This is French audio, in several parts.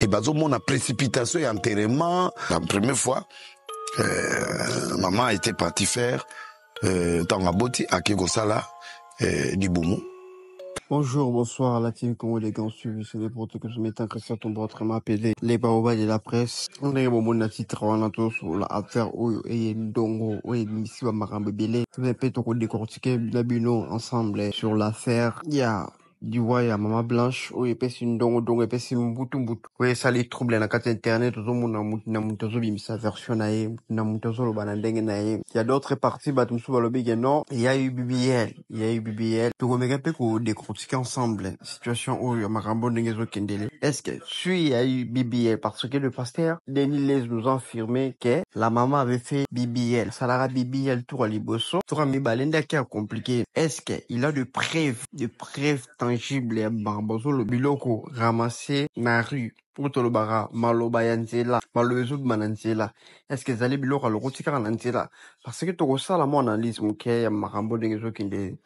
et a précipitation et enterrement la première fois euh, maman a été partie faire euh, dans la boti à kosala euh, du Boumou. Bonjour, bonsoir la team Congo les grands c'est les protocoles ce matin Christian tombe autrement appelé les Baoba de la presse. On est au moment titre en a sur la affaire où et Ndongo où et Missi Marambe Bele. On peut-être décortiquer la bino ensemble sur l'affaire. Il y a liwa ya mama blanche ou oyo epesi ndongodongo epesi ou est esali trouble na kati ya internet ozomona mutu na mutu azobimisa version na ye mutu na mutu azoloba na ndenge na y a d'autres partie bato mosusu balobi ke non ya ubbl ya ubbl tokomeka mpe kodécortike ensemble situation oyo ya makambo est-ce que sui eu bibiel parce que le pasteur denis les nous a affirmé que la mama avait fait bbl asalaka bbl à libosso liboso tour mi balenda, qui a compliqué Est-ce il a de preuves de preuves intangible ya bango bazoloba biloko ramase na rue po tolobaka maloba ya nzela maloba ezobima na nzela eske ezali biloko alokoti kaka na nzela parce ke tokosala mwa analyse moke ya makambo ndenge ezokende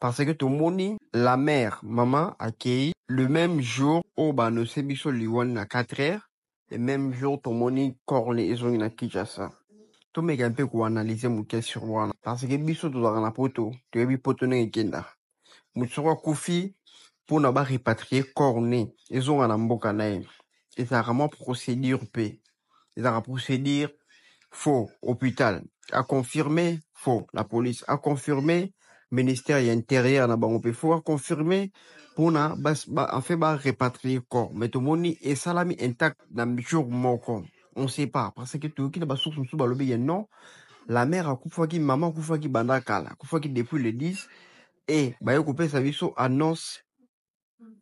parce ke tomoni la mare mama akei le même jour oyo oh, baannonse biso liwani na 4 heures le même jour tomoni corne ezongi na kinshasa tomeka mpe koanalyse moke sur wana parce ke biso tozalaka na poto toyebi poto ndenge ekendaka motu soko akufi Pour mpona ba corné ils ont na mboka na ye ezalaka p? Ils ont à procédure faux hôpital A confirmé faux la police A confirmé ministère intérieur na pour mpe fo aconfirme mpona enfe barepatrie corps moni et salami intact na jour moko on sait pas parce que tout toyoki na sous sous balobi ye non la mère a qui maman akufaki mama akufaki banda kala qui depuis le 10 bah, coupé sa vie biso annonce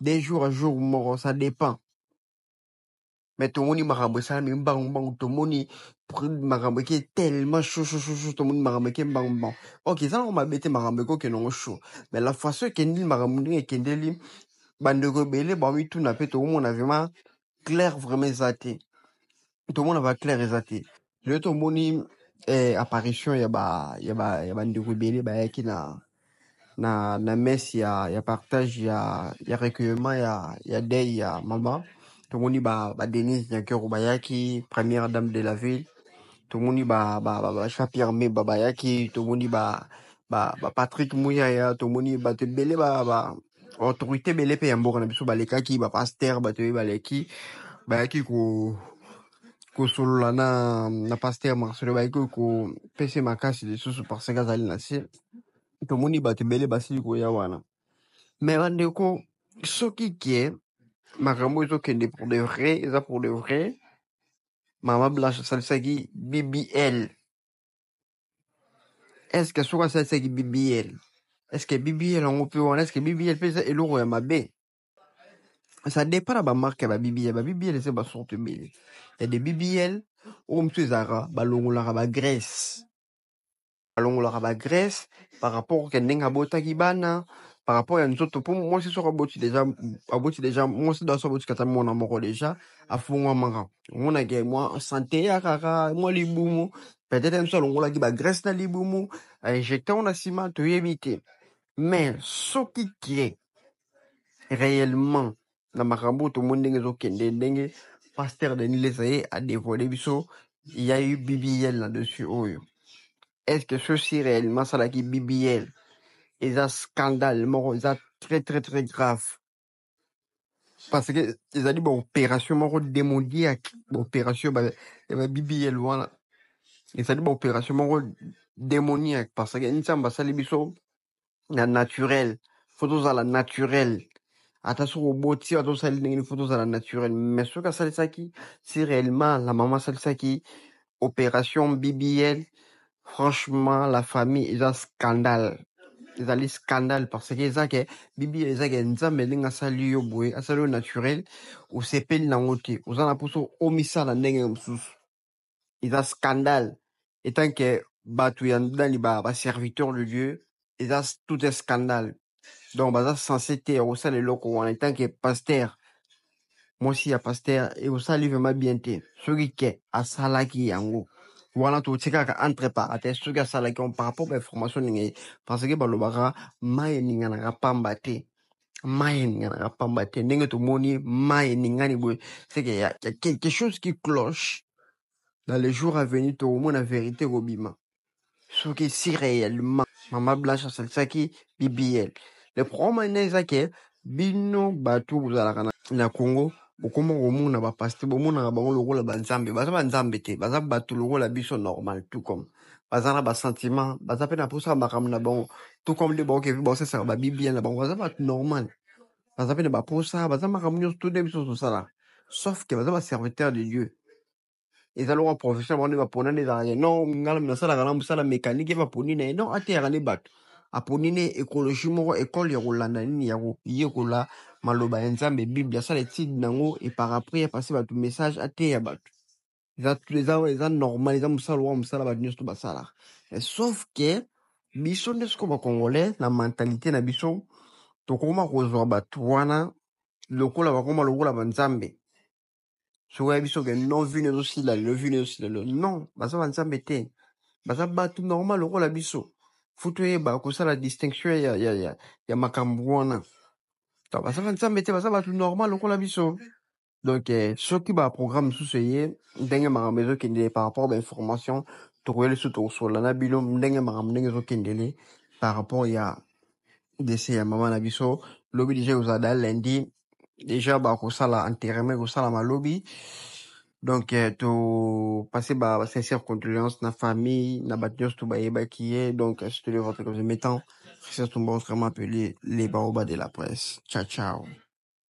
Des jours à jour ça dépend mais tout monde tomoni makambo Tout le monde tomoni m'a ramené tellement chaud chaud chaud chaud monde m'a bang bang. ok m'a bêté, m'a ramené quoi que non chaud mais la façon On tout n'a bandeko tout le monde avait vraiment clair vraiment eza te monde va le tout le monde eh, apparition ya bah ya bah ya bah na na, na mesi ya, ya partage ya, ya recueillement ya, ya day ya mama tomoni ba, ba denise nyakero bayaki première dame de la ville tomoni ba, ba, ba, ba shafi arme ba bayaki tomoni ba, ba, ba patrick muyaya tomoni bato ebele ba, ba autorité ebele mpe ya mboka na biso balekaki bapaster ba ebe baleki bayaki ko kosolola na, na paster marcelo bayaki kopesa ye makasi lisusu parce que azali na si tomoni bato ebele basili koya wana me bandeko soki ke makambo ezokende pour de vrai eza pour de vrai mama blanche asalisaki bbl estce soki asalisaki bbl estce bbl yango mpe wana estce bbl mpe eza eloko ya mabe ça dépend na bamarke ya babbl babbl eza basorte ebele ya de bbl oyo mosu ezalaka balongolaka bagrèce la ba graisse par rapport okende ndenge abotaki bana hein. par rapport ya nzoto mpo mwasi soko aboti deja aboti mon mwasi déjà à ata mwana moko deja afungwamaka moi mwa santé à kaka moi libumu peut-être mosu alongolaki bagraisse na libumu ainjecte ngo na ciment toyebi te mais soki est réellement na makambo tomoni ndenge ezokende ndenge pasteur denis lesa ye dévoilé biso a eu bibiel là dessus oyo oh, est-ce que ceci réellement, ça la BBL, est un scandale, c'est ça très très très grave. Parce que, ils ont dit, bon, opération, démoniaque. démodier, opération, BBL, bah, eh ben, voilà. Ils ont dit, bon, opération, démoniaque, parce que, ont dit bah, ça, les bisous, la naturelle, photos à la naturelle. Attention au beau tir, attention à les photos à la naturelle. Mais ce que ça, c'est réellement la maman, ça, opération BBL, franchement la famille est un scandale ezali scandale parce que Bibi les biblia eza ke nzambe ndenge asali yo boye asali salut naturel osepeli nango te oza na missa, omisala sous. mosusu un scandale etant ke dans ya ndali serviteur de dieu est tout un scandale donc baza censé te kosala eloko wana etant ke paster pasteur et vous ekosala vraiment bien te qui est en haut walantu tshikaka antrepara suka sala ke para po ba information nge parce que balo baka maye ningana ka pamba te maye ningana ka pamba te ndenge tomoni maye ningani boye c'est que y y a quelque chose qui cloche dans les jours à venir tokomona vérité kobima soki si réellement mama blanche c'est ça qui bibiel. le problème ene eza ke bino bato bozalaka na congo okoma komona bapasteur bomonaka bango lokola banzambe baza banzambe te baza bato lokola biso normal tout comme baza na basentiment baza mpe na mposa ya makambo na bango tout comme nde baokevi baosesaka babiblia na bango baza bato normal baza mpe na baposa baza makambo nyonso to nde biso tosalaka sauf ke baza baserviteur de dieu eza lokola profession bango nde baponda nde ezalaka ye non ngala mina asalaka na mosala mécanique e baponi na ye non ateyaka nde bato aponi ne ekologi moko ekole ya kolanda nini ya koyekola maloba ya nzambe bible asala etide nango eparapres apase bato message ateya bato eza normal eza mosala wa mosala bato nyonso to basalaka sauf ke biso nde soko bacongolais na mentalité na biso tokoma kozwa bato wana lokola bakoma lokola banzambe soko ya biso ke non vino ezosila lelo vino ezosila lelo non baza banzambe te baza bato normal lokola biso futoyeba kosala distinction ya, ya, ya, ya makambo wana basala nzambe te baza bato normal lokola biso donc soki eh, ba programme mosusu eye ndenge makambo ezokendele par rapport bainformation tokoya liso tokosola na bino ndenge makambo ndenge ezokendele par rapport ya dese ya mama na biso lobi deja ekozala da lundi deja bakosala bah, enterrement ekosala malobi donc euh, passer ba sincere condoléance la famille na bato nyonso to qui est. donc euh, te le ventre comme je mais tant christian bon vraiment appelé les barobas de la presse ciao ciao